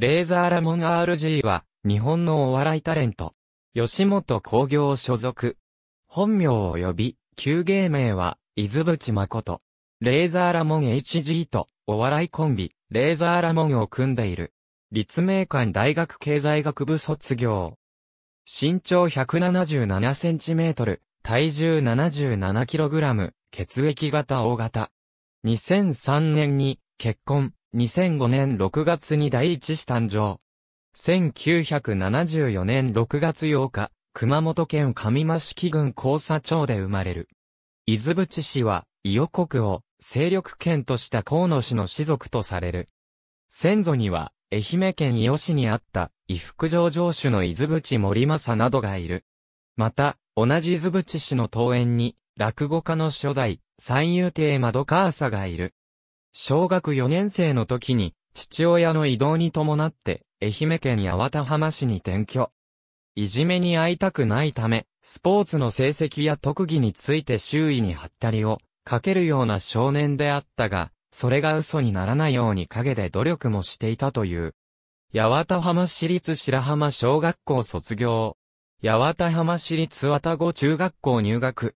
レーザーラモン RG は、日本のお笑いタレント。吉本工業所属。本名及び、旧芸名は、伊豆淵誠。レーザーラモン HG と、お笑いコンビ、レーザーラモンを組んでいる。立命館大学経済学部卒業。身長177センチメートル、体重77キログラム、血液型大型。2003年に結婚、2005年6月に第一子誕生。1974年6月8日、熊本県上益木郡交差町で生まれる。伊豆淵氏は、伊予国を勢力圏とした河野氏の氏族とされる。先祖には、愛媛県伊予市にあった、伊福城城主の伊豆淵森政などがいる。また、同じ伊豆淵氏の桃園に、落語家の初代、三遊亭窓川佐がいる。小学4年生の時に、父親の移動に伴って、愛媛県八幡浜市に転居。いじめに会いたくないため、スポーツの成績や特技について周囲に張ったりをかけるような少年であったが、それが嘘にならないように陰で努力もしていたという。八幡浜市立白浜小学校卒業。八幡浜市立渡子中学校入学。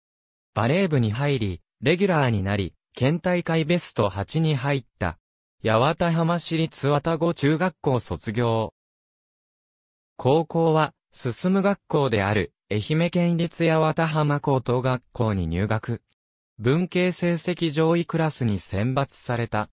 バレー部に入り、レギュラーになり、県大会ベスト8に入った。八幡浜市立和田子中学校卒業。高校は、進む学校である、愛媛県立八幡浜高等学校に入学。文系成績上位クラスに選抜された。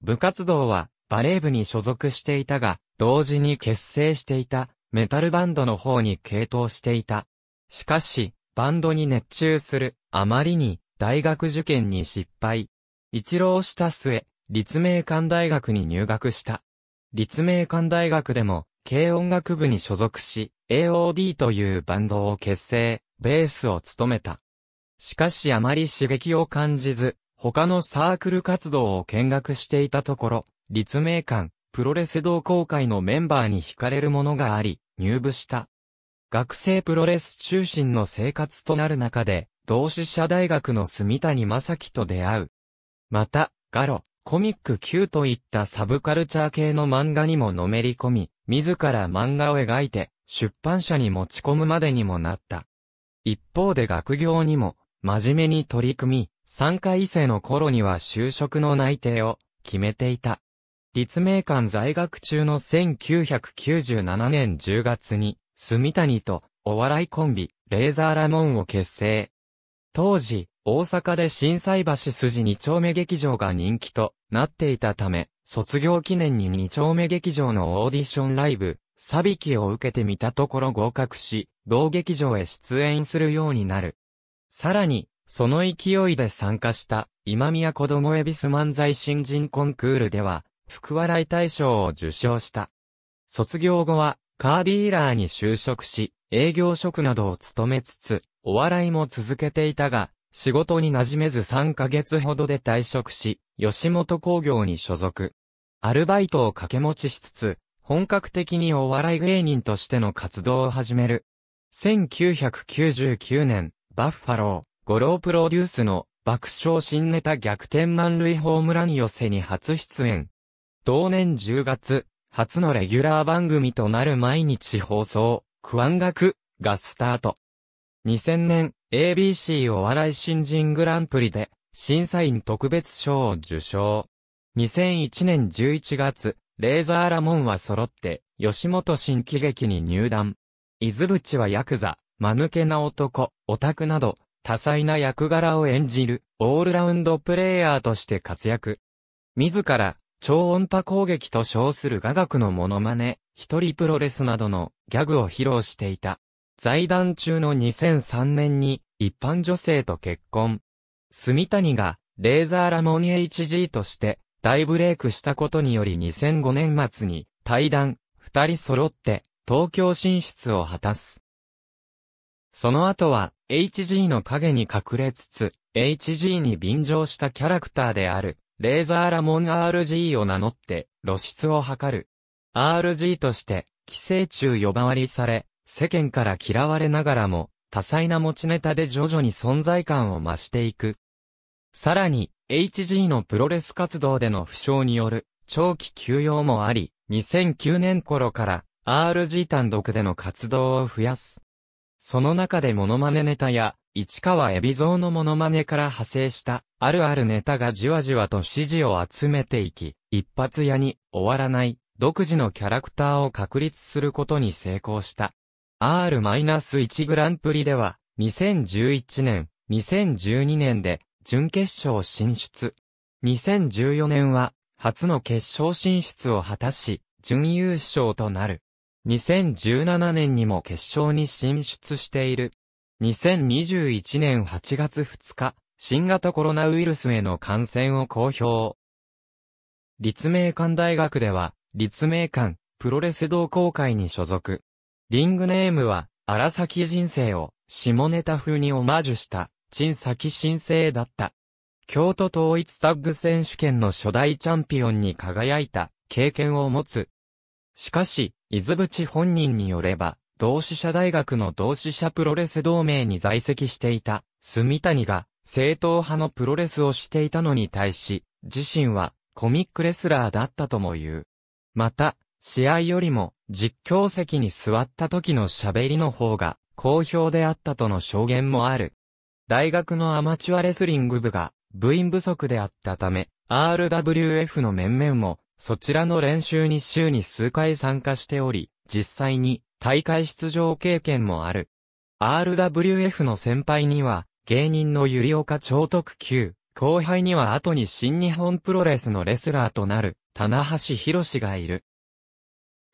部活動は、バレー部に所属していたが、同時に結成していた、メタルバンドの方に傾倒していた。しかし、バンドに熱中する、あまりに、大学受験に失敗。一浪した末、立命館大学に入学した。立命館大学でも、軽音楽部に所属し、AOD というバンドを結成、ベースを務めた。しかしあまり刺激を感じず、他のサークル活動を見学していたところ、立命館、プロレス同好会のメンバーに惹かれるものがあり、入部した。学生プロレス中心の生活となる中で、同志社大学の住谷正樹と出会う。また、ガロ、コミック級といったサブカルチャー系の漫画にものめり込み、自ら漫画を描いて、出版社に持ち込むまでにもなった。一方で学業にも、真面目に取り組み、参加異性の頃には就職の内定を決めていた。立命館在学中の1997年10月に、住谷とお笑いコンビ、レーザーラモンを結成。当時、大阪で震災橋筋2丁目劇場が人気となっていたため、卒業記念に2丁目劇場のオーディションライブ、サビキを受けてみたところ合格し、同劇場へ出演するようになる。さらに、その勢いで参加した、今宮子供エビス漫才新人コンクールでは、福笑い大賞を受賞した。卒業後は、カーディーラーに就職し、営業職などを務めつつ、お笑いも続けていたが、仕事に馴染めず3ヶ月ほどで退職し、吉本工業に所属。アルバイトを掛け持ちしつつ、本格的にお笑い芸人としての活動を始める。1999年、バッファロー、ゴロープロデュースの爆笑新ネタ逆転満塁ホームラン寄せに初出演。同年10月、初のレギュラー番組となる毎日放送、クワンガクがスタート。2000年、ABC お笑い新人グランプリで、審査員特別賞を受賞。2001年11月、レーザーラモンは揃って、吉本新喜劇に入団。伊豆淵はヤクザ、間抜けな男、オタクなど、多彩な役柄を演じる、オールラウンドプレイヤーとして活躍。自ら、超音波攻撃と称する雅楽のモノマネ、一人プロレスなどのギャグを披露していた。財団中の2003年に一般女性と結婚。住谷がレーザーラモン HG として大ブレイクしたことにより2005年末に対談、二人揃って東京進出を果たす。その後は HG の影に隠れつつ HG に便乗したキャラクターであるレーザーラモン RG を名乗って露出を図る。RG として寄生虫呼ばわりされ、世間から嫌われながらも、多彩な持ちネタで徐々に存在感を増していく。さらに、HG のプロレス活動での負傷による長期休養もあり、2009年頃から RG 単独での活動を増やす。その中でモノマネネタや、市川海老蔵のモノマネから派生した、あるあるネタがじわじわと支持を集めていき、一発屋に終わらない、独自のキャラクターを確立することに成功した。R-1 グランプリでは、2011年、2012年で、準決勝進出。2014年は、初の決勝進出を果たし、準優勝となる。2017年にも決勝に進出している。2021年8月2日、新型コロナウイルスへの感染を公表。立命館大学では、立命館、プロレス同好会に所属。リングネームは、荒崎人生を、下ネタ風にオマージュした、陳崎新生だった。京都統一タッグ選手権の初代チャンピオンに輝いた、経験を持つ。しかし、伊豆淵本人によれば、同志社大学の同志社プロレス同盟に在籍していた、住谷が、正統派のプロレスをしていたのに対し、自身は、コミックレスラーだったとも言う。また、試合よりも、実況席に座った時の喋りの方が好評であったとの証言もある。大学のアマチュアレスリング部が部員不足であったため、RWF の面々もそちらの練習に週に数回参加しており、実際に大会出場経験もある。RWF の先輩には芸人のゆりおか超特急、後輩には後に新日本プロレスのレスラーとなる、棚橋博士がいる。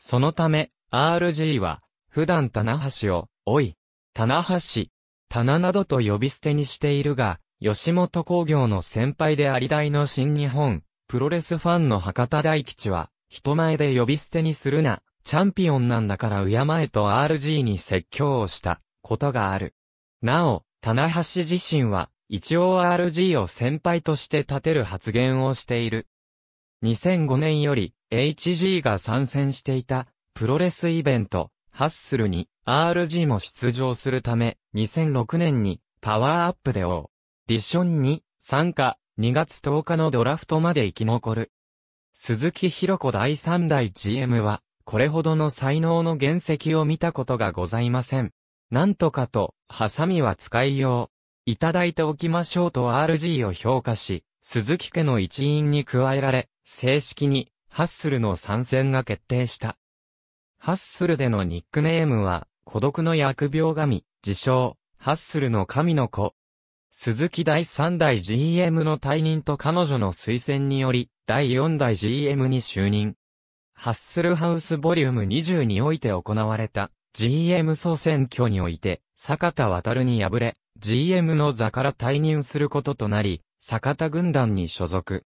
そのため、RG は、普段棚橋を、おい、棚橋、棚などと呼び捨てにしているが、吉本工業の先輩であり大の新日本、プロレスファンの博多大吉は、人前で呼び捨てにするな、チャンピオンなんだから敬えと RG に説教をしたことがある。なお、棚橋自身は、一応 RG を先輩として立てる発言をしている。2005年より、HG が参戦していた、プロレスイベント、ハッスルに、RG も出場するため、2006年に、パワーアップでオーディションに、参加、2月10日のドラフトまで生き残る。鈴木博子第3代 GM は、これほどの才能の原石を見たことがございません。なんとかと、ハサミは使いよう。いただいておきましょうと RG を評価し、鈴木家の一員に加えられ、正式にハッスルの参戦が決定した。ハッスルでのニックネームは、孤独の疫病神、自称、ハッスルの神の子。鈴木第3代 GM の退任と彼女の推薦により、第4代 GM に就任。ハッスルハウスボリューム20において行われた GM 総選挙において、坂田渡に敗れ、GM の座から退任することとなり、坂田軍団に所属。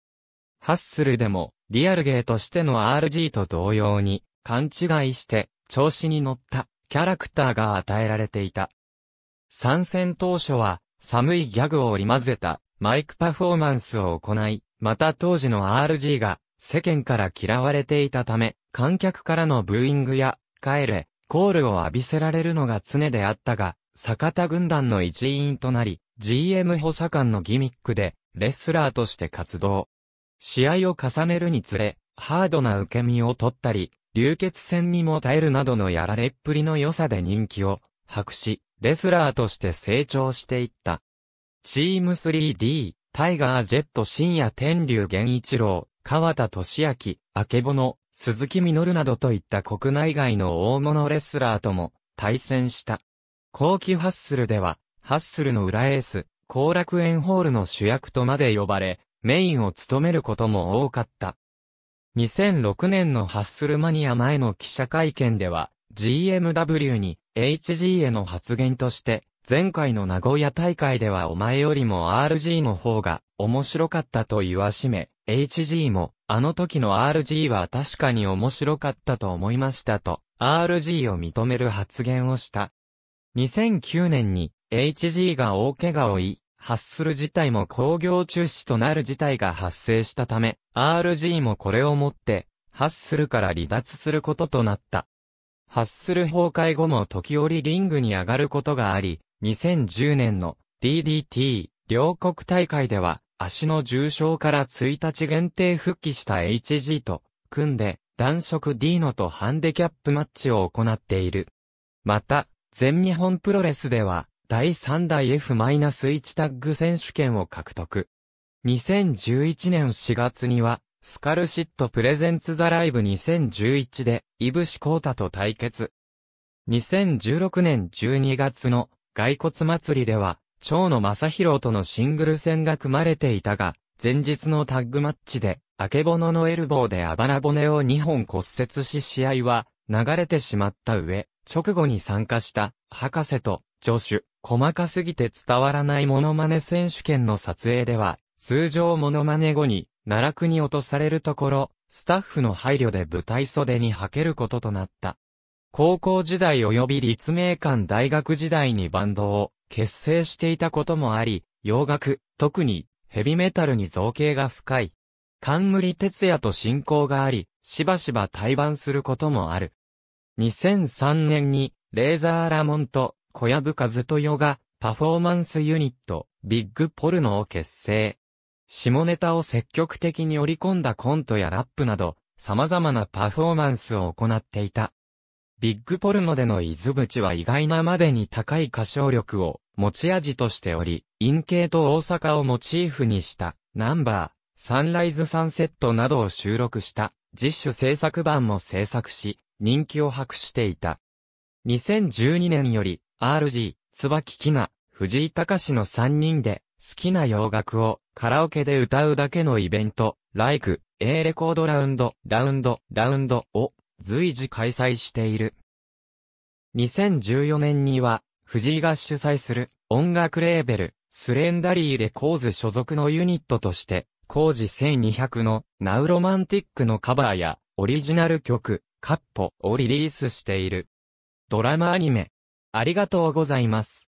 ハッスルでもリアルゲーとしての RG と同様に、勘違いして、調子に乗った、キャラクターが与えられていた。参戦当初は、寒いギャグを織り交ぜた、マイクパフォーマンスを行い、また当時の RG が、世間から嫌われていたため、観客からのブーイングや、帰れ、コールを浴びせられるのが常であったが、坂田軍団の一員となり、GM 補佐官のギミックで、レスラーとして活動。試合を重ねるにつれ、ハードな受け身を取ったり、流血戦にも耐えるなどのやられっぷりの良さで人気を博し、レスラーとして成長していった。チーム 3D、タイガー・ジェット・深夜天竜源一郎、川田俊明、明けぼの、鈴木実などといった国内外の大物レスラーとも対戦した。後期ハッスルでは、ハッスルの裏エース、後楽園ホールの主役とまで呼ばれ、メインを務めることも多かった。2006年のハッスルマニア前の記者会見では、GMW に HG への発言として、前回の名古屋大会ではお前よりも RG の方が面白かったと言わしめ、HG も、あの時の RG は確かに面白かったと思いましたと、RG を認める発言をした。2009年に HG が大怪我を負い、ハッスル自体も工業中止となる事態が発生したため、RG もこれをもって、ハッスルから離脱することとなった。ハッスル崩壊後も時折リングに上がることがあり、2010年の DDT 両国大会では足の重傷から1日限定復帰した HG と組んで男色 D のとハンデキャップマッチを行っている。また、全日本プロレスでは第3代 F-1 タッグ選手権を獲得。2011年4月には、スカルシットプレゼンツザライブ2011で、イブシコータと対決。2016年12月の、骸骨祭りでは、蝶野正宏とのシングル戦が組まれていたが、前日のタッグマッチで、あけぼののエルボーであばら骨を2本骨折し試合は流れてしまった上、直後に参加した、博士と、助手、細かすぎて伝わらないモノマネ選手権の撮影では、通常モノマネ後に、奈落に落とされるところ、スタッフの配慮で舞台袖に履けることとなった。高校時代及び立命館大学時代にバンドを結成していたこともあり、洋楽、特にヘビメタルに造形が深い。冠哲也と親交があり、しばしば対バンすることもある。2003年にレーザーラモンと小籔和豊がパフォーマンスユニット、ビッグポルノを結成。下ネタを積極的に織り込んだコントやラップなど、様々なパフォーマンスを行っていた。ビッグポルノでの伊豆淵は意外なまでに高い歌唱力を持ち味としており、陰形と大阪をモチーフにしたナンバー、サンライズサンセットなどを収録した実主制作版も制作し、人気を博していた。2012年より RG、椿木な、藤井隆の3人で、好きな洋楽をカラオケで歌うだけのイベント、ライク、A レコードラウンド、ラウンド、ラウンドを随時開催している。2014年には、藤井が主催する音楽レーベル、スレンダリーレコーズ所属のユニットとして、工事1200のナウロマンティックのカバーやオリジナル曲、カッポをリリースしている。ドラマアニメ、ありがとうございます。